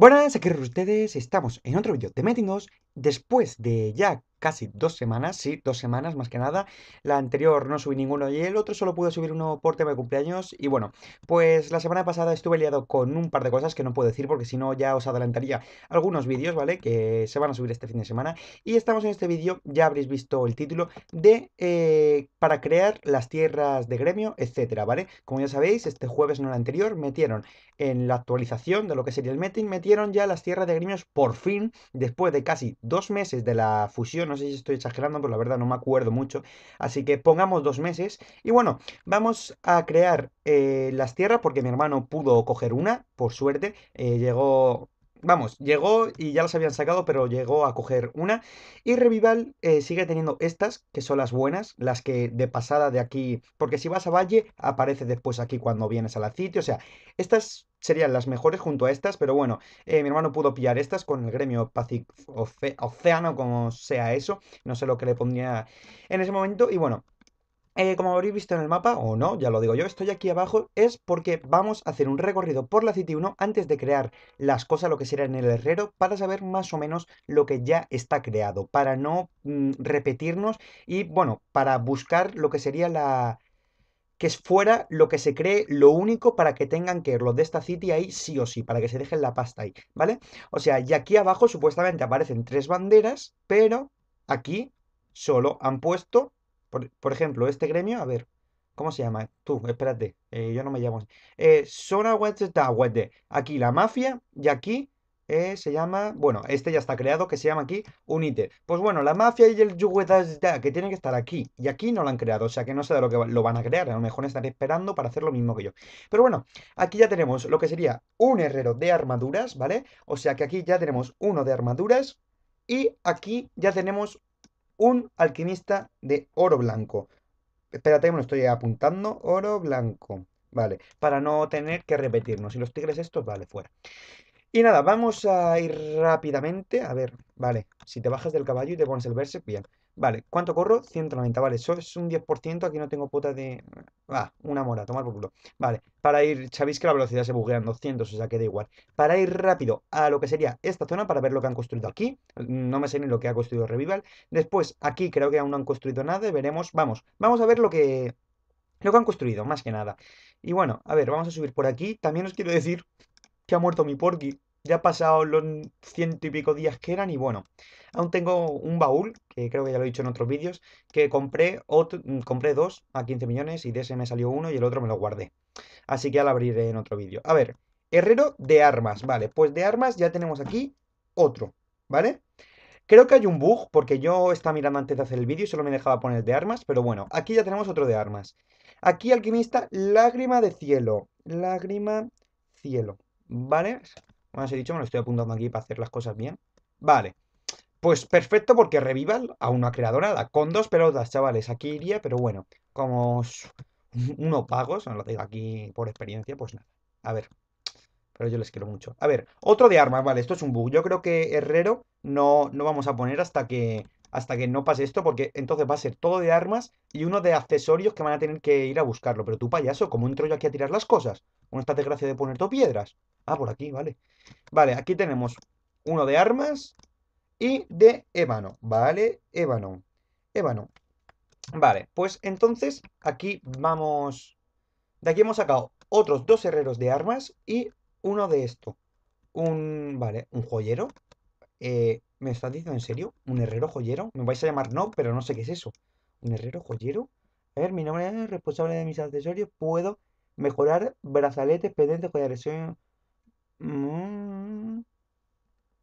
Buenas, aquí ustedes, estamos en otro vídeo de Metinos. Después de Jack casi dos semanas, sí, dos semanas más que nada. La anterior no subí ninguno y el otro solo pude subir uno por tema de cumpleaños. Y bueno, pues la semana pasada estuve liado con un par de cosas que no puedo decir porque si no ya os adelantaría algunos vídeos, ¿vale? Que se van a subir este fin de semana. Y estamos en este vídeo, ya habréis visto el título, de eh, para crear las tierras de gremio, etcétera, ¿vale? Como ya sabéis, este jueves, no la anterior, metieron en la actualización de lo que sería el meeting, metieron ya las tierras de gremios por fin, después de casi dos meses de la fusión no sé si estoy exagerando, pero la verdad no me acuerdo mucho. Así que pongamos dos meses. Y bueno, vamos a crear eh, las tierras porque mi hermano pudo coger una, por suerte. Eh, llegó Vamos, llegó y ya las habían sacado, pero llegó a coger una. Y Revival eh, sigue teniendo estas, que son las buenas, las que de pasada de aquí, porque si vas a Valle, aparece después aquí cuando vienes a la City. O sea, estas serían las mejores junto a estas, pero bueno, eh, mi hermano pudo pillar estas con el gremio Pacific Oceano, como sea eso. No sé lo que le pondría en ese momento. Y bueno, eh, como habréis visto en el mapa, o no, ya lo digo yo, estoy aquí abajo, es porque vamos a hacer un recorrido por la City 1 antes de crear las cosas, lo que será en el herrero, para saber más o menos lo que ya está creado, para no mm, repetirnos y, bueno, para buscar lo que sería la, que fuera lo que se cree lo único para que tengan que ir de esta city ahí sí o sí, para que se dejen la pasta ahí, ¿vale? O sea, y aquí abajo supuestamente aparecen tres banderas, pero aquí solo han puesto por, ejemplo, este gremio, a ver, ¿cómo se llama? Tú, espérate, eh, yo no me llamo. Eh, Sona Wetawede. Aquí la mafia y aquí eh, se llama, bueno, este ya está creado, que se llama aquí Unite. Pues bueno, la mafia y el da que tienen que estar aquí, y aquí no lo han creado, o sea que no sé de lo que lo van a crear, a lo mejor están esperando para hacer lo mismo que yo. Pero bueno, aquí ya tenemos lo que sería un herrero de armaduras, ¿vale? O sea que aquí ya tenemos uno de armaduras, y aquí ya tenemos un alquimista de oro blanco. Espérate, me lo estoy apuntando. Oro blanco. Vale, para no tener que repetirnos. Y los tigres estos, vale, fuera. Y nada, vamos a ir rápidamente. A ver, vale, si te bajas del caballo y te pones el verse, bien. Vale, ¿cuánto corro? 190, vale, eso es un 10%, aquí no tengo puta de... Ah, una mora, tomar por culo. Vale, para ir, sabéis que la velocidad se buguea en 200, o sea que da igual. Para ir rápido a lo que sería esta zona, para ver lo que han construido aquí, no me sé ni lo que ha construido Revival. Después, aquí creo que aún no han construido nada, veremos, vamos, vamos a ver lo que... Lo que han construido, más que nada. Y bueno, a ver, vamos a subir por aquí. También os quiero decir que ha muerto mi Porky. Ya ha pasado los ciento y pico días que eran y bueno, aún tengo un baúl, que creo que ya lo he dicho en otros vídeos, que compré, otro, mm, compré dos a 15 millones y de ese me salió uno y el otro me lo guardé. Así que al lo abriré en otro vídeo. A ver, herrero de armas, vale, pues de armas ya tenemos aquí otro, ¿vale? Creo que hay un bug, porque yo estaba mirando antes de hacer el vídeo y solo me dejaba poner de armas, pero bueno, aquí ya tenemos otro de armas. Aquí, alquimista, lágrima de cielo, lágrima, cielo, ¿vale? Como os he dicho, me lo estoy apuntando aquí para hacer las cosas bien. Vale. Pues perfecto porque revival a una creadora con dos pelotas, chavales. Aquí iría, pero bueno, como uno pago no lo digo aquí por experiencia, pues nada. A ver. Pero yo les quiero mucho. A ver, otro de armas, vale, esto es un bug. Yo creo que Herrero no, no vamos a poner hasta que hasta que no pase esto, porque entonces va a ser todo de armas y uno de accesorios que van a tener que ir a buscarlo. Pero tú, payaso, ¿cómo entro yo aquí a tirar las cosas? ¿Con esta desgracia de poner dos piedras? Ah, por aquí, vale. Vale, aquí tenemos uno de armas y de ébano, ¿vale? Ébano, ébano. Vale, pues entonces aquí vamos... De aquí hemos sacado otros dos herreros de armas y uno de esto. Un... vale, un joyero, eh, ¿Me estás diciendo en serio? ¿Un herrero joyero? Me vais a llamar no, pero no sé qué es eso. ¿Un herrero joyero? A ver, mi nombre es responsable de mis accesorios. Puedo mejorar brazaletes, pendientes, joyería, mm.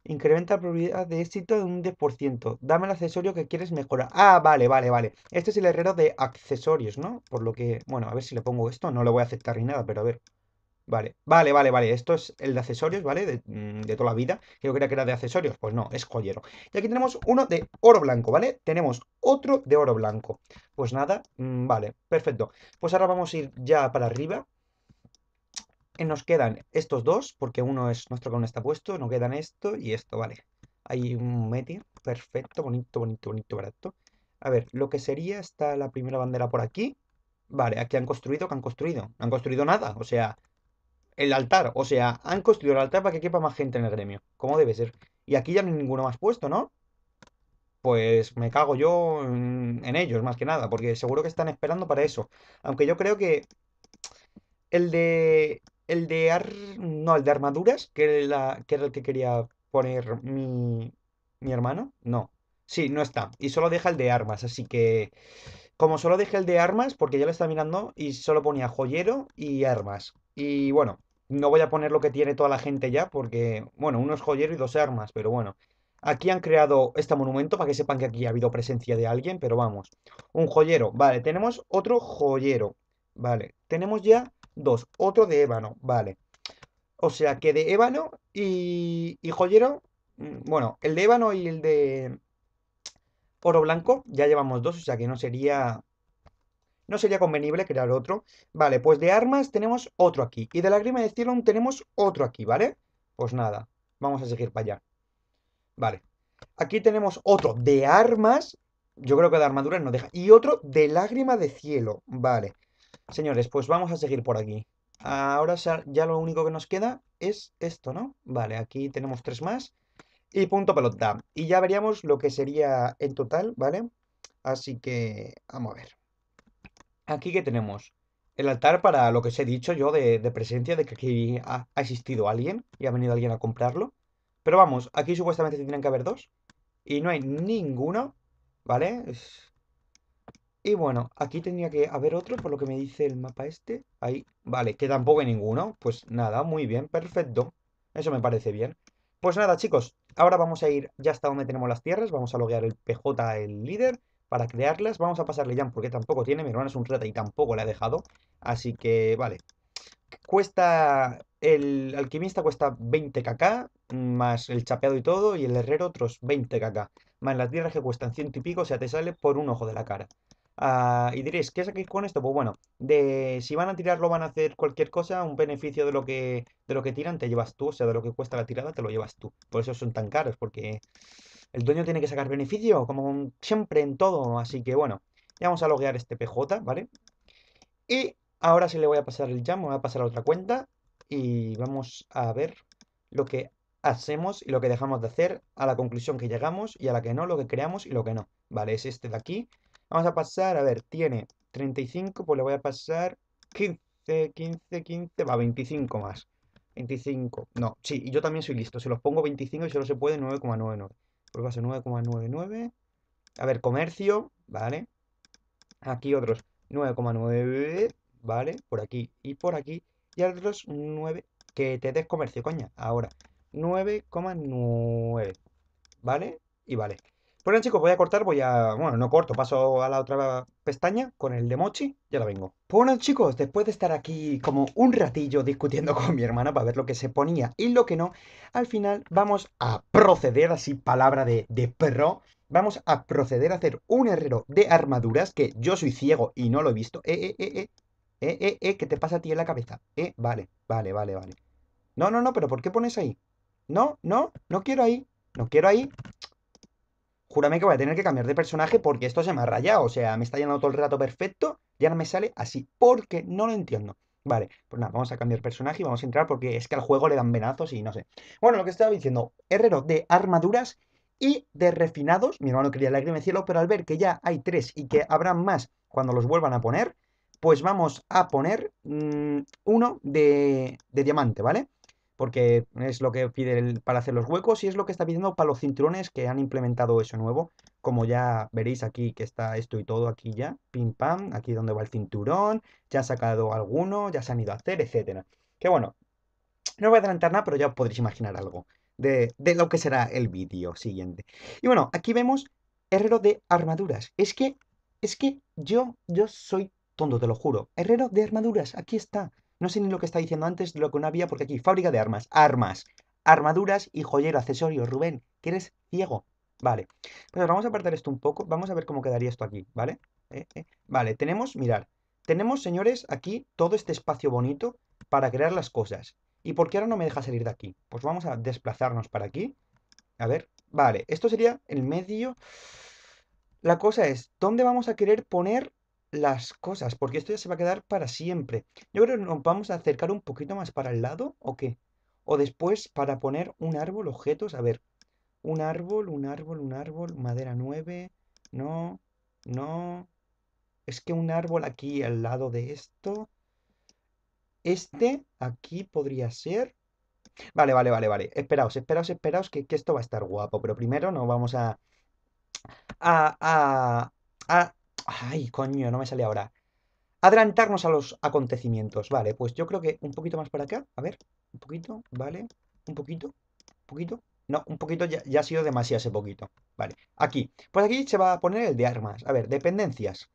Incrementa la probabilidad de éxito de un 10%. Dame el accesorio que quieres mejorar. Ah, vale, vale, vale. Este es el herrero de accesorios, ¿no? Por lo que... Bueno, a ver si le pongo esto. No lo voy a aceptar ni nada, pero a ver. Vale, vale, vale, vale. Esto es el de accesorios, ¿vale? De, mm, toda la vida. Yo creía que era de accesorios. Pues no, es joyero. Y aquí tenemos uno de oro blanco, ¿vale? Tenemos otro de oro blanco. Pues nada, mm, vale, perfecto. Pues ahora vamos a ir ya para arriba. Nos quedan estos dos, porque uno es nuestro que aún está puesto. Nos quedan esto y esto, ¿vale? Hay un metir. Perfecto, bonito, bonito, bonito, barato. A ver, lo que sería, está la primera bandera por aquí. Vale, aquí han construido, que han construido. No han construido nada, o sea, el altar. O sea, han construido el altar para que quepa más gente en el gremio. Como debe ser. Y aquí ya no hay ninguno más puesto, ¿no? Pues me cago yo en, ellos, más que nada. Porque seguro que están esperando para eso. Aunque yo creo que el de. El de ar, no, el de armaduras, que, la, era el que quería poner mi, mi hermano. No. Sí, no está. Y solo deja el de armas. Así que. Como solo deja el de armas, porque ya lo está mirando, y solo ponía joyero y armas. Y bueno, no voy a poner lo que tiene toda la gente ya, porque, bueno, uno es joyero y dos armas, pero bueno. Aquí han creado este monumento para que sepan que aquí ha habido presencia de alguien, pero vamos. Un joyero, vale, tenemos otro joyero, vale. Tenemos ya dos, otro de ébano, vale. O sea que de ébano y, y joyero, mm, bueno, el de ébano y el de oro blanco ya llevamos dos, o sea que no sería ¿No sería convenible crear otro? Vale, pues de armas tenemos otro aquí. Y de lágrima de cielo tenemos otro aquí, ¿vale? Pues nada, vamos a seguir para allá. Vale. Aquí tenemos otro de armas. Yo creo que de armaduras no deja. Y otro de lágrima de cielo. Vale. Señores, pues vamos a seguir por aquí. Ahora ya lo único que nos queda es esto, ¿no? Vale, aquí tenemos tres más. Y punto pelota. Y ya veríamos lo que sería en total, ¿vale? Así que vamos a ver. Aquí que tenemos el altar para lo que os he dicho yo de, presencia, de que aquí ha, existido alguien y ha venido alguien a comprarlo. Pero vamos, aquí supuestamente tendrían que haber dos. Y no hay ninguno, ¿vale? Y bueno, aquí tenía que haber otro, por lo que me dice el mapa este. Ahí, vale, que tampoco hay ninguno. Pues nada, muy bien, perfecto. Eso me parece bien. Pues nada, chicos, ahora vamos a ir ya hasta donde tenemos las tierras. Vamos a loguear el PJ, el líder. Para crearlas vamos a pasarle ya porque tampoco tiene, mi hermano es un reta y tampoco le ha dejado. Así que, vale. Cuesta, el alquimista cuesta 20 kk, más el chapeado y todo, y el herrero otros 20 kk. Más las tierras que cuestan ciento y pico, o sea, te sale por un ojo de la cara. Ah, y diréis, ¿qué sacáis con esto? Pues bueno, de si van a tirarlo, van a hacer cualquier cosa, un beneficio de lo que de lo que tiran te llevas tú, o sea, de lo que cuesta la tirada te lo llevas tú. Por eso son tan caros, porque el dueño tiene que sacar beneficio, como siempre en todo. Así que bueno, ya vamos a loguear este PJ, ¿vale? Y ahora sí le voy a pasar el jam, me voy a pasar a otra cuenta. Y vamos a ver lo que hacemos y lo que dejamos de hacer, a la conclusión que llegamos y a la que no, lo que creamos y lo que no. Vale, es este de aquí. Vamos a pasar, a ver, tiene 35, pues le voy a pasar 15, 15, 15, va, 25 más. 25, no, sí, y yo también soy listo, Si los pongo 25 y solo se puede 9,99. Pues va a ser 9,99. A ver, comercio, ¿vale? Aquí otros 9,9, ¿vale? Por aquí y por aquí. Y otros 9, que te des comercio, coña. Ahora, 9,9, ¿vale? Y vale. Bueno chicos, voy a cortar, voy a... Bueno, no corto, paso a la otra pestaña con el de Mochi ya la vengo. Bueno chicos, después de estar aquí como un ratillo discutiendo con mi hermana para ver lo que se ponía y lo que no, al final vamos a proceder, así palabra de, de perro, vamos a proceder a hacer un herrero de armaduras que yo soy ciego y no lo he visto. Eh, eh, eh, eh. Eh, eh, eh, ¿qué te pasa a ti en la cabeza? Eh, vale, vale, vale, vale. No, no, no, pero ¿por qué pones ahí? No, no, no quiero ahí. No quiero ahí júrame que voy a tener que cambiar de personaje porque esto se me ha rayado. O sea, me está llenando todo el rato perfecto ya no me sale así porque no lo entiendo. Vale, pues nada, vamos a cambiar personaje y vamos a entrar porque es que al juego le dan venazos y no sé. Bueno, lo que estaba diciendo, herrero de armaduras y de refinados. Mi hermano quería lágrima de cielo, pero al ver que ya hay tres y que habrá más cuando los vuelvan a poner, pues vamos a poner mm, uno de, de diamante, ¿vale? porque es lo que pide el, para hacer los huecos y es lo que está pidiendo para los cinturones que han implementado eso nuevo. Como ya veréis aquí que está esto y todo aquí ya, pim pam, aquí donde va el cinturón, ya ha sacado alguno, ya se han ido a hacer, etcétera. Que bueno, no voy a adelantar nada, pero ya os podréis imaginar algo de, de lo que será el vídeo siguiente. Y bueno, aquí vemos herrero de armaduras. Es que, es que yo, yo soy tonto, te lo juro. Herrero de armaduras, aquí está. No sé ni lo que está diciendo antes de lo que no había, porque aquí, fábrica de armas, armas, armaduras y joyero, accesorios. Rubén, que eres ciego. Vale. Pues vamos a apartar esto un poco. Vamos a ver cómo quedaría esto aquí, ¿vale? Eh, eh, vale, tenemos, mirar, tenemos, señores, aquí todo este espacio bonito para crear las cosas. ¿Y por qué ahora no me deja salir de aquí? Pues vamos a desplazarnos para aquí. A ver, vale, esto sería el medio... La cosa es, ¿dónde vamos a querer poner las cosas, porque esto ya se va a quedar para siempre. Yo creo que nos vamos a acercar un poquito más para el lado, ¿o qué? O después para poner un árbol, objetos, a ver. Un árbol, un árbol, un árbol, madera 9, no, no. Es que un árbol aquí al lado de esto. Este aquí podría ser. Vale, vale, vale, vale. Esperaos, esperaos, esperaos, que, esto va a estar guapo. Pero primero nos vamos a, a, a Ay, coño, no me sale ahora. Adelantarnos a los acontecimientos. Vale, pues yo creo que un poquito más para acá. A ver, un poquito, vale. Un poquito, un poquito. No, un poquito ya, ha sido demasiado ese poquito. Vale, aquí. Pues aquí se va a poner el de armas. A ver, dependencias.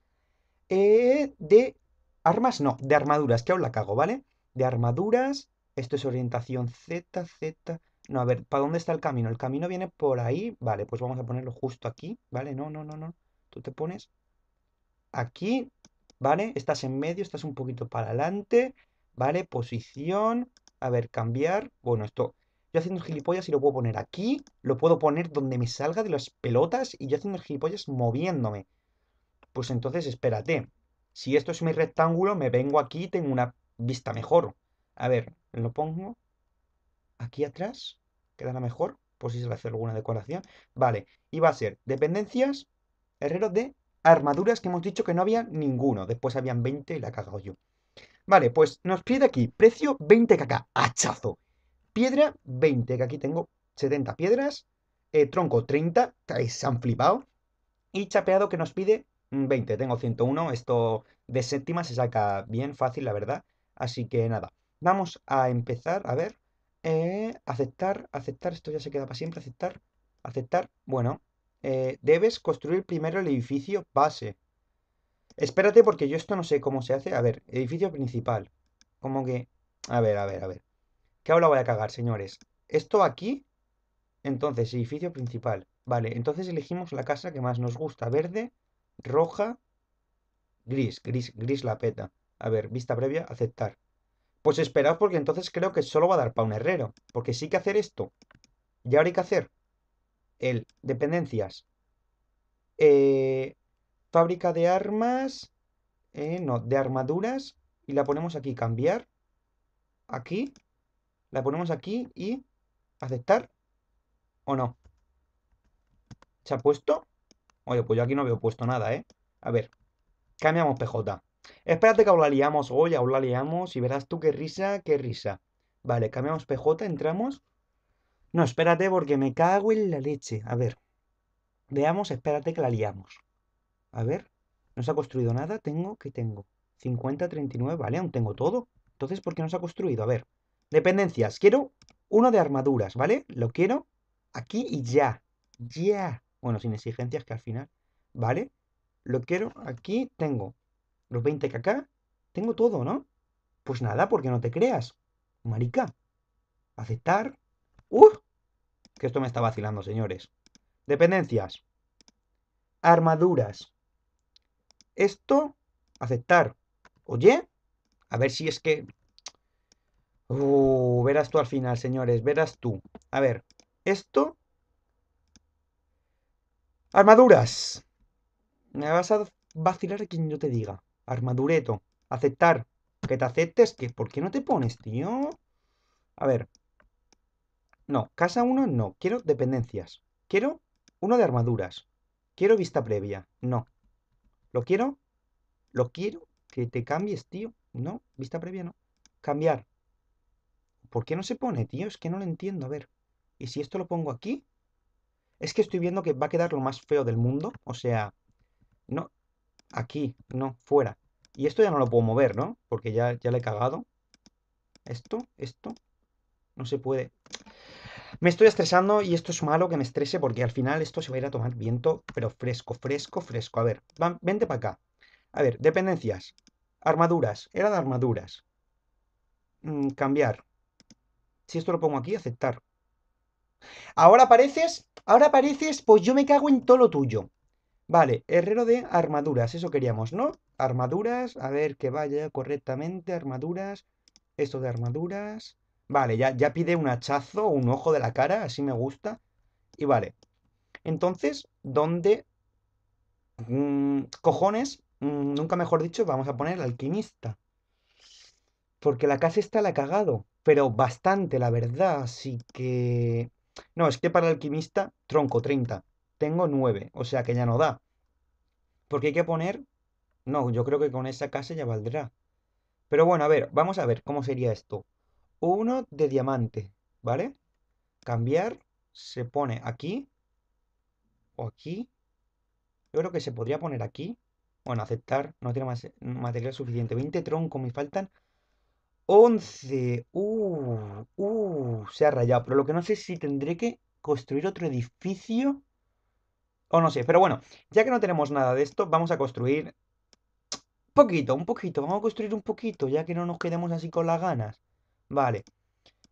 Eh, de armas, no, de armaduras, que aún la cago, ¿vale? De armaduras. Esto es orientación Z, Z. No, a ver, ¿para dónde está el camino? El camino viene por ahí. Vale, pues vamos a ponerlo justo aquí. Vale, no, no, no, no. Tú te pones aquí, ¿vale? Estás en medio, estás un poquito para adelante, ¿vale? Posición, a ver, cambiar. Bueno, esto, yo haciendo gilipollas y lo puedo poner aquí, lo puedo poner donde me salga de las pelotas y yo haciendo gilipollas moviéndome. Pues entonces, espérate. Si esto es mi rectángulo, me vengo aquí y tengo una vista mejor. A ver, lo pongo aquí atrás, quedará mejor, por si se le hace alguna decoración. Vale, y va a ser dependencias, herrero de armaduras que hemos dicho que no había ninguno. Después habían 20 y la cagado yo. Vale, pues nos pide aquí precio 20 caca hachazo. Piedra 20, que aquí tengo 70 piedras. Eh, tronco 30, se han flipado. Y chapeado que nos pide 20, mm, tengo 101. Esto de séptima se saca bien fácil, la verdad. Así que nada, vamos a empezar, a ver. Eh, aceptar, aceptar, esto ya se queda para siempre, aceptar, aceptar. Bueno, eh, debes construir primero el edificio base. Espérate porque yo esto no sé cómo se hace. A ver, edificio principal. Como que... A ver, a ver, a ver. qué ahora voy a cagar, señores. Esto aquí... Entonces, edificio principal. Vale, entonces elegimos la casa que más nos gusta. Verde, roja, gris. Gris, gris la peta. A ver, vista previa, aceptar. Pues esperad porque entonces creo que solo va a dar para un herrero. Porque sí que hacer esto. Y ahora hay que hacer el dependencias, eh, fábrica de armas, eh, no, de armaduras, y la ponemos aquí, cambiar, aquí, la ponemos aquí y aceptar o no. ¿Se ha puesto? Oye, pues yo aquí no veo puesto nada, ¿eh? A ver, cambiamos PJ. Espérate que aún la liamos hoy, aún la liamos y verás tú qué risa, qué risa. Vale, cambiamos PJ, entramos no, espérate porque me cago en la leche. A ver. Veamos, espérate que la liamos. A ver. No se ha construido nada. Tengo, ¿qué tengo? 50, 39, vale, aún tengo todo. Entonces, ¿por qué no se ha construido? A ver. Dependencias. Quiero uno de armaduras, ¿vale? Lo quiero aquí y ya. Ya. Bueno, sin exigencias que al final. ¿Vale? Lo quiero aquí. Tengo los 20 acá. Tengo todo, ¿no? Pues nada, porque no te creas. Marica. Aceptar. ¡Uf! ¡Uh! Que esto me está vacilando, señores. Dependencias. Armaduras. Esto, aceptar. Oye, a ver si es que... Uh, verás tú al final, señores, verás tú. A ver, esto... Armaduras. Me vas a vacilar a quien yo te diga. Armadureto. Aceptar. Que te aceptes. que ¿Por qué no te pones, tío? A ver, no, casa 1 no. Quiero dependencias. Quiero uno de armaduras. Quiero vista previa. No. ¿Lo quiero? ¿Lo quiero? Que te cambies, tío. No, vista previa no. Cambiar. ¿Por qué no se pone, tío? Es que no lo entiendo. A ver. ¿Y si esto lo pongo aquí? Es que estoy viendo que va a quedar lo más feo del mundo. O sea, no. Aquí, no, fuera. Y esto ya no lo puedo mover, ¿no? Porque ya, ya le he cagado. Esto, esto. No se puede. Me estoy estresando y esto es malo que me estrese porque al final esto se va a ir a tomar viento, pero fresco, fresco, fresco. A ver, vente para acá. A ver, dependencias. Armaduras. Era de armaduras. Mm, cambiar. Si esto lo pongo aquí, aceptar. Ahora apareces, ahora apareces, pues yo me cago en todo lo tuyo. Vale, herrero de armaduras, eso queríamos, ¿no? Armaduras, a ver que vaya correctamente, armaduras, esto de armaduras, Vale, ya, ya pide un hachazo, un ojo de la cara, así me gusta. Y vale. Entonces, ¿dónde mm, cojones, mm, nunca mejor dicho, vamos a poner alquimista? Porque la casa está la cagado, pero bastante, la verdad. Así que... No, es que para alquimista, tronco 30. Tengo 9, o sea que ya no da. Porque hay que poner... No, yo creo que con esa casa ya valdrá. Pero bueno, a ver, vamos a ver cómo sería esto uno de diamante, ¿vale? Cambiar, se pone aquí, o aquí, yo creo que se podría poner aquí, bueno, aceptar, no tiene más material suficiente, 20 troncos, me faltan 11, uh, uh, se ha rayado, pero lo que no sé es si tendré que construir otro edificio, o no sé, pero bueno, ya que no tenemos nada de esto, vamos a construir poquito, un poquito, vamos a construir un poquito, ya que no nos quedemos así con las ganas. Vale.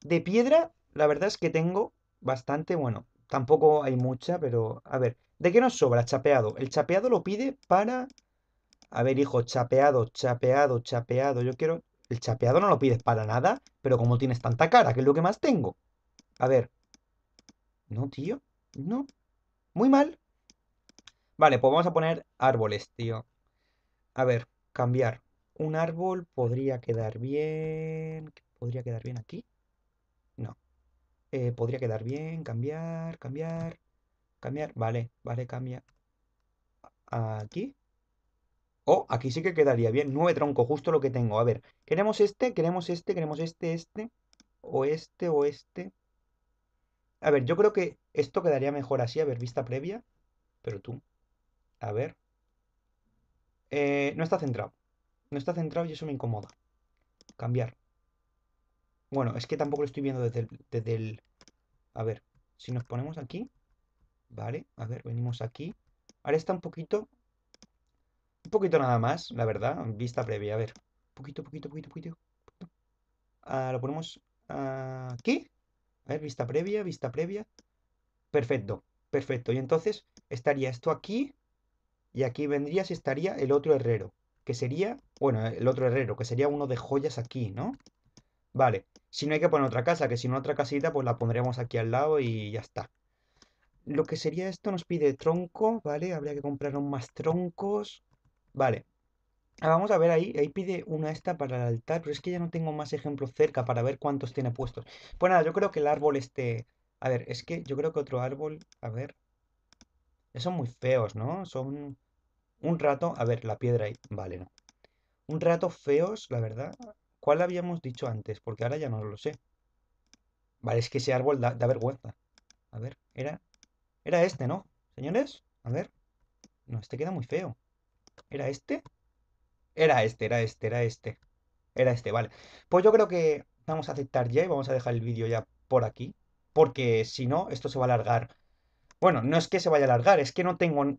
De piedra, la verdad es que tengo bastante, bueno, tampoco hay mucha, pero a ver. ¿De qué nos sobra? Chapeado. El chapeado lo pide para... A ver, hijo, chapeado, chapeado, chapeado. Yo quiero... El chapeado no lo pides para nada, pero como tienes tanta cara, que es lo que más tengo. A ver. No, tío. No. Muy mal. Vale, pues vamos a poner árboles, tío. A ver, cambiar. Un árbol podría quedar bien. ¿Podría quedar bien aquí? No. Eh, podría quedar bien, cambiar, cambiar, cambiar. Vale, vale, cambia. Aquí. Oh, aquí sí que quedaría bien. Nueve tronco, justo lo que tengo. A ver, queremos este, queremos este, queremos este, este, o este, o este. A ver, yo creo que esto quedaría mejor así. A ver, vista previa. Pero tú. A ver. Eh, no está centrado. No está centrado y eso me incomoda. Cambiar. Bueno, es que tampoco lo estoy viendo desde el, A ver, si nos ponemos aquí... Vale, a ver, venimos aquí. Ahora está un poquito... Un poquito nada más, la verdad. Vista previa, a ver. Poquito, poquito, poquito, poquito. poquito. Ah, lo ponemos aquí. A ver, vista previa, vista previa. Perfecto, perfecto. Y entonces estaría esto aquí. Y aquí vendría si estaría el otro herrero. Que sería, bueno, el otro herrero, que sería uno de joyas aquí, ¿no? Vale, si no hay que poner otra casa, que si no otra casita, pues la pondremos aquí al lado y ya está. Lo que sería esto nos pide tronco, ¿vale? Habría que comprar aún más troncos. Vale. Ah, vamos a ver ahí, ahí pide una esta para el altar, pero es que ya no tengo más ejemplos cerca para ver cuántos tiene puestos. Pues nada, yo creo que el árbol este... A ver, es que yo creo que otro árbol... A ver... Son muy feos, ¿no? Son un rato... A ver, la piedra ahí. Vale, no. Un rato feos, la verdad. ¿Cuál habíamos dicho antes? Porque ahora ya no lo sé. Vale, es que ese árbol da, vergüenza. A ver, era, era este, ¿no? Señores, a ver. No, este queda muy feo. ¿Era este? Era este, era este, era este. Era este, vale. Pues yo creo que vamos a aceptar ya y vamos a dejar el vídeo ya por aquí. Porque si no, esto se va a alargar. Bueno, no es que se vaya a alargar, es que no tengo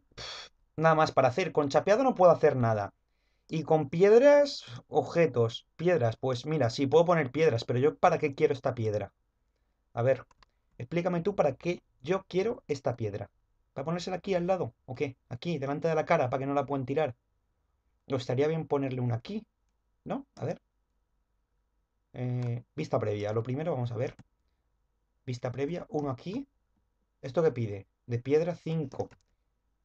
nada más para hacer. Con chapeado no puedo hacer nada. Y con piedras, objetos. Piedras, pues mira, sí, puedo poner piedras, pero yo ¿para qué quiero esta piedra? A ver, explícame tú para qué yo quiero esta piedra. ¿Para ponérsela aquí al lado? ¿O qué? Aquí, delante de la cara, para que no la puedan tirar. ¿O estaría bien ponerle una aquí? ¿No? A ver. Eh, vista previa. Lo primero, vamos a ver. Vista previa, uno aquí. ¿Esto qué pide? De piedra 5.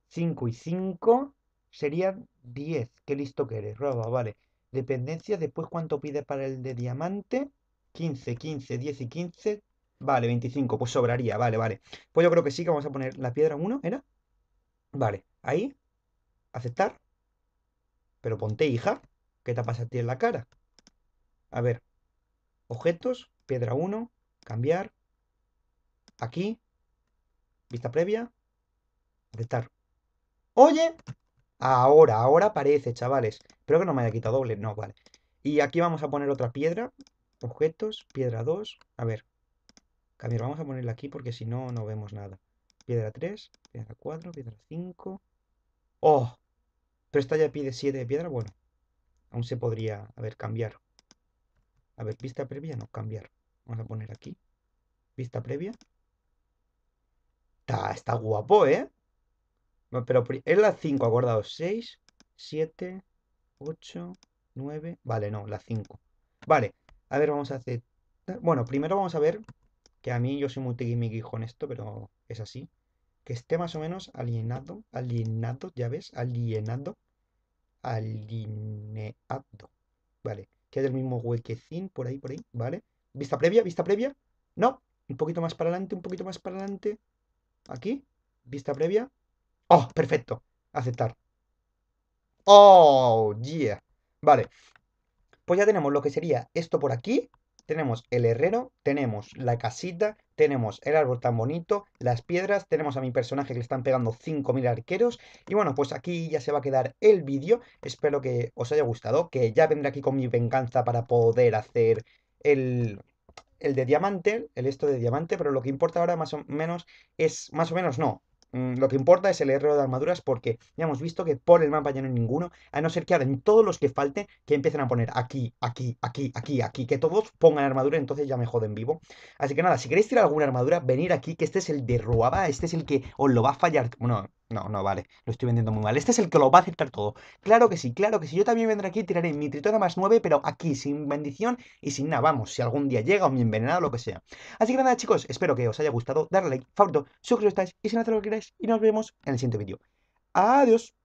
5 y 5. Serían 10. Qué listo que eres, Roba, vale. Dependencia. después cuánto pides para el de diamante. 15, 15, 10 y 15. Vale, 25, pues sobraría, vale, vale. Pues yo creo que sí que vamos a poner la piedra 1, ¿era? Vale, ahí. Aceptar. Pero ponte, hija. ¿Qué te pasa a ti en la cara? A ver. Objetos, piedra 1, cambiar. Aquí. Vista previa. Aceptar. Oye, Ahora, ahora aparece, chavales. Espero que no me haya quitado doble. No, vale. Y aquí vamos a poner otra piedra. Objetos, piedra 2. A ver. Cambiar, vamos a ponerla aquí porque si no, no vemos nada. Piedra 3, piedra 4, piedra 5. ¡Oh! Pero esta ya pide 7 de piedra. Bueno, aún se podría, a ver, cambiar. A ver, vista previa, no, cambiar. Vamos a poner aquí. Vista previa. está guapo, ¿eh? pero es la 5, acordado. 6, 7, 8, 9. Vale, no, la 5. Vale, a ver, vamos a hacer. Bueno, primero vamos a ver. Que a mí yo soy muy tiquimiqui con esto, pero es así. Que esté más o menos alienado. Alienado, ya ves. Alienado. Alineado. Vale. Que haya el mismo huequecín por ahí, por ahí. Vale. Vista previa, vista previa. No. Un poquito más para adelante, un poquito más para adelante. Aquí. Vista previa. Oh, perfecto. Aceptar. Oh, yeah. Vale. Pues ya tenemos lo que sería esto por aquí. Tenemos el herrero, tenemos la casita, tenemos el árbol tan bonito, las piedras, tenemos a mi personaje que le están pegando 5.000 arqueros. Y bueno, pues aquí ya se va a quedar el vídeo. Espero que os haya gustado, que ya vendré aquí con mi venganza para poder hacer el, el de diamante, el esto de diamante, pero lo que importa ahora más o menos es, más o menos no, Mm, lo que importa es el error de armaduras porque ya hemos visto que por el mapa ya no hay ninguno, a no ser que hagan todos los que falten, que empiecen a poner aquí, aquí, aquí, aquí, aquí, que todos pongan armadura, entonces ya me joden vivo. Así que nada, si queréis tirar alguna armadura, venir aquí, que este es el de Ruaba, este es el que os lo va a fallar, bueno, no, no, vale. Lo estoy vendiendo muy mal. Este es el que lo va a aceptar todo. Claro que sí, claro que sí. Yo también vendré aquí tiraré mi tritona más 9, pero aquí, sin bendición y sin nada. Vamos, si algún día llega o mi envenenado o lo que sea. Así que nada, chicos, espero que os haya gustado. Darle like, favorito, suscribiros y si no lo que queráis. Y nos vemos en el siguiente vídeo. Adiós.